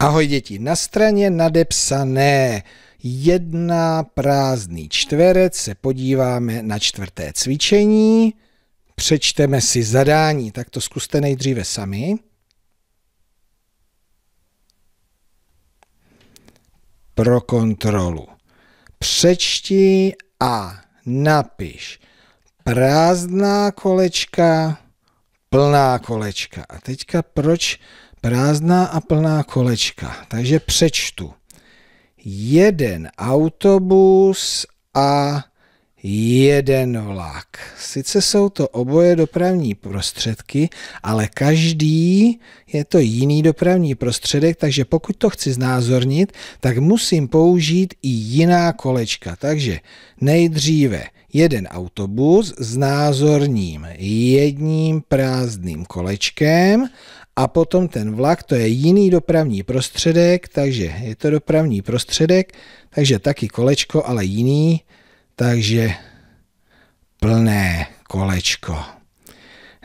Ahoj děti, na straně nadepsané jedna prázdný čtverec se podíváme na čtvrté cvičení, přečteme si zadání, tak to zkuste nejdříve sami. Pro kontrolu. Přečti a napiš prázdná kolečka, plná kolečka. A teďka proč Prázdná a plná kolečka. Takže přečtu. Jeden autobus a jeden vlak. Sice jsou to oboje dopravní prostředky, ale každý je to jiný dopravní prostředek, takže pokud to chci znázornit, tak musím použít i jiná kolečka. Takže nejdříve jeden autobus znázorním jedním prázdným kolečkem a potom ten vlak, to je jiný dopravní prostředek, takže je to dopravní prostředek, takže taky kolečko, ale jiný, takže plné kolečko.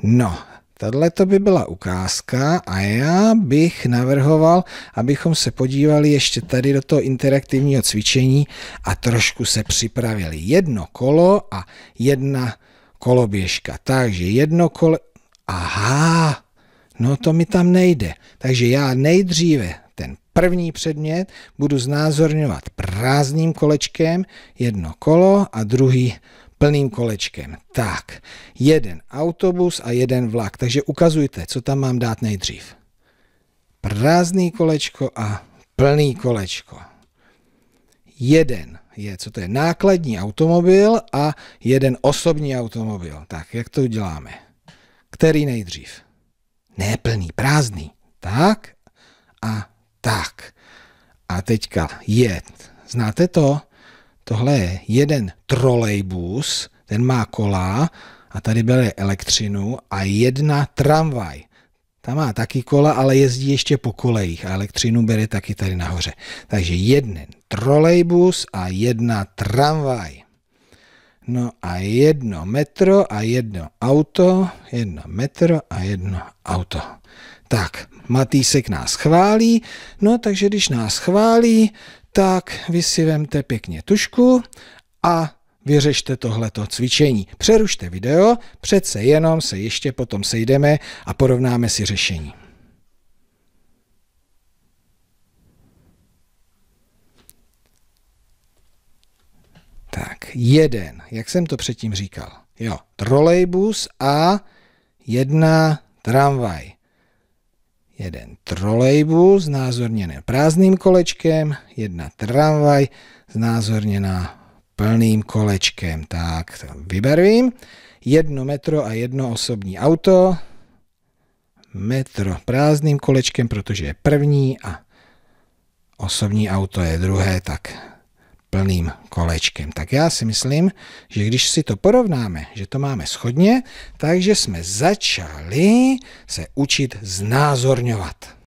No, Tahle to by byla ukázka a já bych navrhoval, abychom se podívali ještě tady do toho interaktivního cvičení a trošku se připravili. Jedno kolo a jedna koloběžka. Takže jedno kolo. Aha, No to mi tam nejde. Takže já nejdříve ten první předmět budu znázorňovat prázdným kolečkem, jedno kolo a druhý plným kolečkem. Tak, jeden autobus a jeden vlak. Takže ukazujte, co tam mám dát nejdřív. Prázdný kolečko a plný kolečko. Jeden je, co to je, nákladní automobil a jeden osobní automobil. Tak, jak to uděláme? Který nejdřív? Ne plný, prázdný. Tak a tak. A teďka jet. Znáte to? Tohle je jeden trolejbus, ten má kola a tady byly elektřinu a jedna tramvaj. Ta má taky kola, ale jezdí ještě po kolejích a elektřinu bere taky tady nahoře. Takže jeden trolejbus a jedna tramvaj. No a jedno metro a jedno auto, jedno metro a jedno auto. Tak, Matýsek nás chválí, no takže když nás chválí, tak vy si vemte pěkně tušku a vyřešte tohleto cvičení. Přerušte video, přece jenom se ještě potom sejdeme a porovnáme si řešení. jeden, jak jsem to předtím říkal, jo, trolejbus a jedna tramvaj. Jeden trolejbus znázorněné prázdným kolečkem, jedna tramvaj znázorněná plným kolečkem. Tak, to vybarvím. Jedno metro a jedno osobní auto. Metro prázdným kolečkem, protože je první a osobní auto je druhé, tak plným kolečkem. Tak já si myslím, že když si to porovnáme, že to máme schodně, takže jsme začali se učit znázorňovat.